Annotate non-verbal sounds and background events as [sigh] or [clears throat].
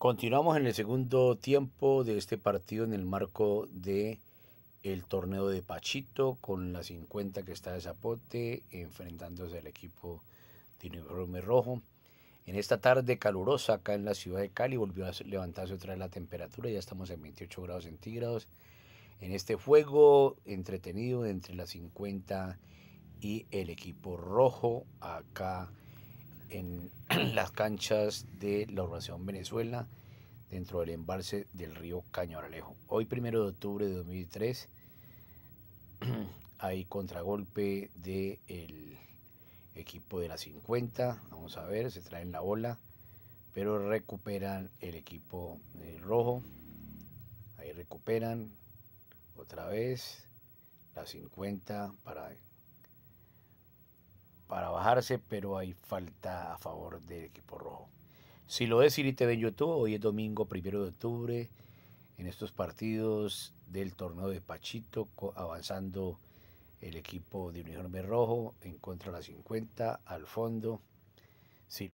Continuamos en el segundo tiempo de este partido en el marco de el torneo de Pachito con la 50 que está de Zapote enfrentándose al equipo de uniforme rojo. En esta tarde calurosa acá en la ciudad de Cali volvió a levantarse otra vez la temperatura, ya estamos en 28 grados centígrados. En este juego entretenido entre la 50 y el equipo rojo acá en las canchas de la oración Venezuela dentro del embalse del río Aralejo. Hoy, primero de octubre de 2003, [clears throat] hay contragolpe del equipo de la 50. Vamos a ver, se traen la bola, pero recuperan el equipo rojo. Ahí recuperan otra vez la 50 para para bajarse, pero hay falta a favor del equipo rojo. Si lo es, te ven YouTube, hoy es domingo primero de octubre, en estos partidos del torneo de Pachito, avanzando el equipo de uniforme rojo en contra de la 50 al fondo